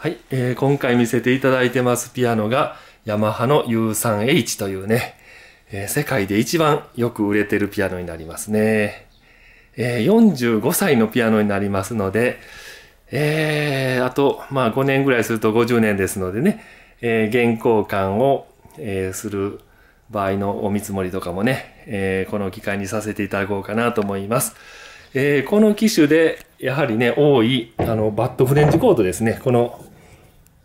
はい、えー、今回見せていただいてますピアノがヤマハの U3H というね、えー、世界で一番よく売れてるピアノになりますね。えー、45歳のピアノになりますので、えー、あと、まあ5年ぐらいすると50年ですのでね、えー、現行感を、えー、する場合のお見積もりとかもね、えー、この機会にさせていただこうかなと思います。えー、この機種で、やはりね、多い、あの、バッドフレンチコードですね。この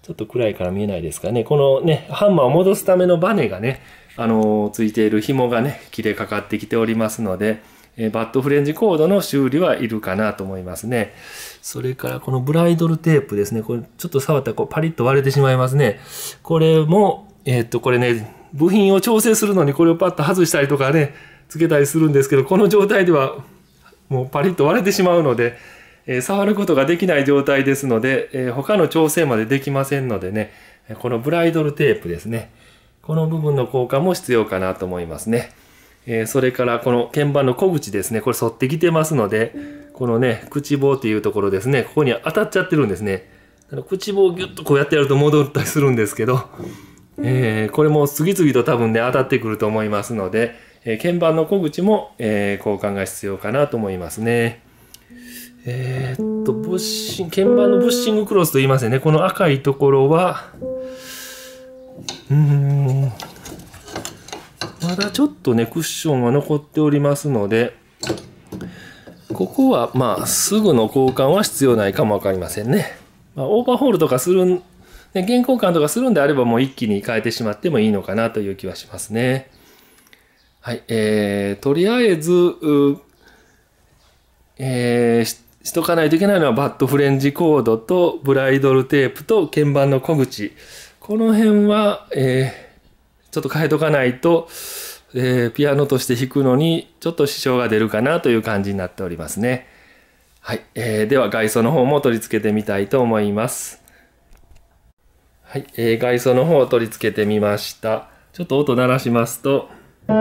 ちょっと暗いから見えないですかね。このね、ハンマーを戻すためのバネがね、あのー、ついている紐がね、切れかかってきておりますので、えー、バットフレンジコードの修理はいるかなと思いますね。それからこのブライドルテープですね。これちょっと触ったらこうパリッと割れてしまいますね。これも、えー、っと、これね、部品を調整するのにこれをパッと外したりとかね、つけたりするんですけど、この状態ではもうパリッと割れてしまうので、えー、触ることができない状態ですので、えー、他の調整までできませんのでね、このブライドルテープですね。この部分の交換も必要かなと思いますね。えー、それからこの鍵盤の小口ですね。これ反ってきてますので、このね、口棒っていうところですね。ここに当たっちゃってるんですね。あの口棒をギュッとこうやってやると戻ったりするんですけど、えー、これも次々と多分ね、当たってくると思いますので、えー、鍵盤の小口も、え交換が必要かなと思いますね。えー、っと、ブッシン、鍵盤のブッシングクロスと言いますよね。この赤いところは、うーん、まだちょっとね、クッションが残っておりますので、ここは、まあ、すぐの交換は必要ないかもわかりませんね。まあ、オーバーホールとかする、ね、弦交換とかするんであれば、もう一気に変えてしまってもいいのかなという気はしますね。はい、えー、とりあえず、えー、しとかないといけないのはバッドフレンジコードとブライドルテープと鍵盤の小口。この辺は、えー、ちょっと変えとかないと、えー、ピアノとして弾くのにちょっと支障が出るかなという感じになっておりますね。はい。えー、では外装の方も取り付けてみたいと思います。はい。えー、外装の方を取り付けてみました。ちょっと音鳴らしますと、マ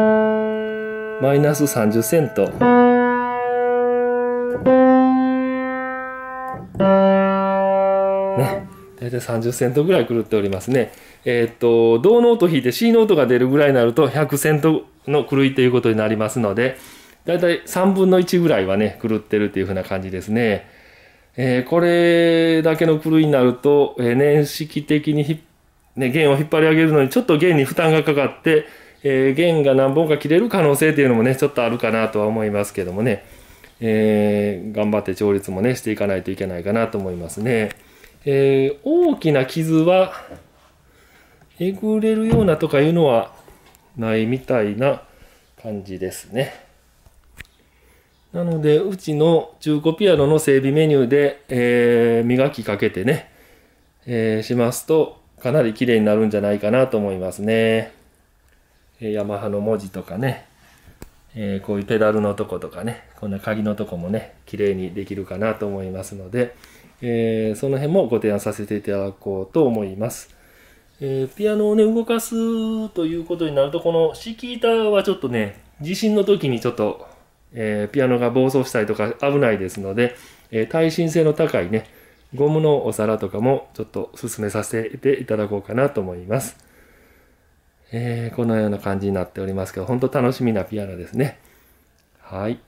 イナス30セント。ね、大体30セントぐらい狂っておりますね。えー、っと、銅ノート引いて C ノートが出るぐらいになると100セントの狂いということになりますので、大体3分の1ぐらいはね、狂ってるというふうな感じですね。えー、これだけの狂いになると、えー、年式的にひ、ね、弦を引っ張り上げるのにちょっと弦に負担がかかって、えー、弦が何本か切れる可能性っていうのもね、ちょっとあるかなとは思いますけどもね、えー、頑張って調律もね、していかないといけないかなと思いますね。えー、大きな傷はえぐれるようなとかいうのはないみたいな感じですね。なので、うちの中古ピアノの整備メニューで、えー、磨きかけてね、えー、しますと、かなり綺麗になるんじゃないかなと思いますね。えー、ヤマハの文字とかね、えー、こういうペダルのとことかねこんな鍵のとこもね綺麗にできるかなと思いますので、えー、その辺もご提案させていただこうと思います、えー、ピアノをね動かすということになるとこの敷板はちょっとね地震の時にちょっと、えピアノが暴走したりとか危ないですので、え耐震性の高いねゴムのお皿とかもちょっと進めさせていただこうかなと思います。えー、このような感じになっておりますけど、本当楽しみなピアノですね。はい。